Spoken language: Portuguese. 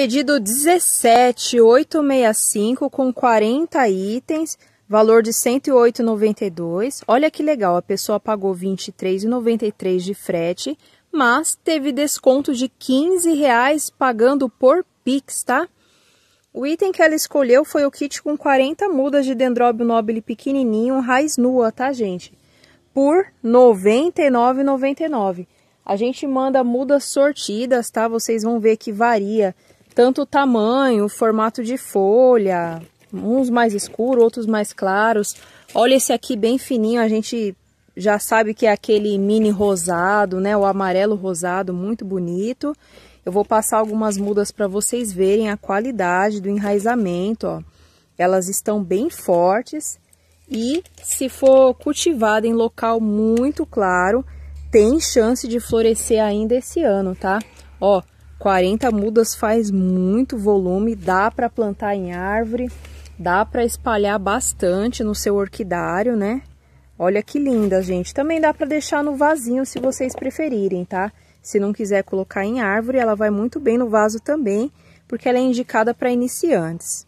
Pedido 17865 com 40 itens, valor de 108,92. Olha que legal, a pessoa pagou 23,93 de frete, mas teve desconto de 15 reais pagando por Pix, tá? O item que ela escolheu foi o kit com 40 mudas de dendróbio nobile pequenininho, raiz nua, tá, gente? Por R$ 99,99. A gente manda mudas sortidas, tá? Vocês vão ver que varia tanto o tamanho, o formato de folha, uns mais escuros, outros mais claros. Olha esse aqui bem fininho, a gente já sabe que é aquele mini rosado, né? O amarelo rosado, muito bonito. Eu vou passar algumas mudas para vocês verem a qualidade do enraizamento, ó. Elas estão bem fortes e se for cultivada em local muito claro, tem chance de florescer ainda esse ano, tá? Ó, 40 mudas faz muito volume, dá para plantar em árvore, dá para espalhar bastante no seu orquidário, né? Olha que linda, gente. Também dá para deixar no vasinho se vocês preferirem, tá? Se não quiser colocar em árvore, ela vai muito bem no vaso também, porque ela é indicada para iniciantes.